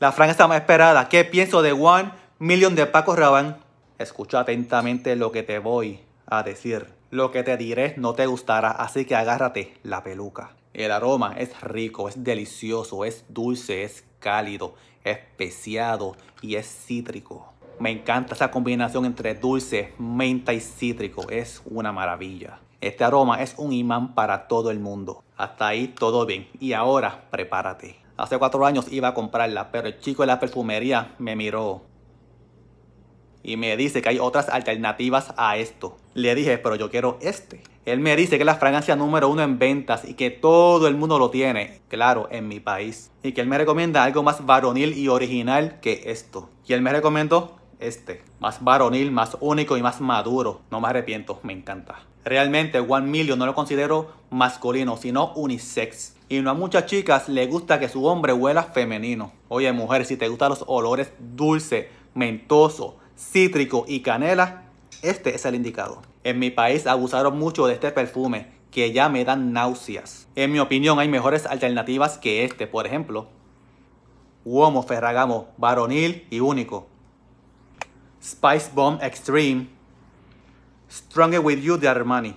la franja más esperada. ¿Qué pienso de One Million de Paco Rabanne? Escucha atentamente lo que te voy a decir. Lo que te diré no te gustará, así que agárrate la peluca. El aroma es rico, es delicioso, es dulce, es cálido, es especiado y es cítrico. Me encanta esa combinación entre dulce, menta y cítrico. Es una maravilla. Este aroma es un imán para todo el mundo. Hasta ahí todo bien. Y ahora prepárate. Hace cuatro años iba a comprarla, pero el chico de la perfumería me miró y me dice que hay otras alternativas a esto. Le dije, pero yo quiero este. Él me dice que es la fragancia número uno en ventas y que todo el mundo lo tiene, claro, en mi país. Y que él me recomienda algo más varonil y original que esto. Y él me recomendó este. Más varonil, más único y más maduro. No me arrepiento, me encanta. Realmente One Million no lo considero masculino, sino unisex. Y no a muchas chicas le gusta que su hombre huela femenino. Oye mujer, si te gustan los olores dulce, mentoso, cítrico y canela, este es el indicado. En mi país abusaron mucho de este perfume, que ya me dan náuseas. En mi opinión hay mejores alternativas que este, por ejemplo, Uomo Ferragamo, varonil y único. Spice Bomb Extreme, Stronger With You de Armani.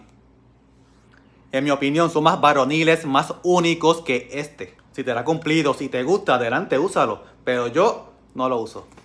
En mi opinión, son más varoniles, más únicos que este. Si te la ha cumplido, si te gusta, adelante, úsalo. Pero yo no lo uso.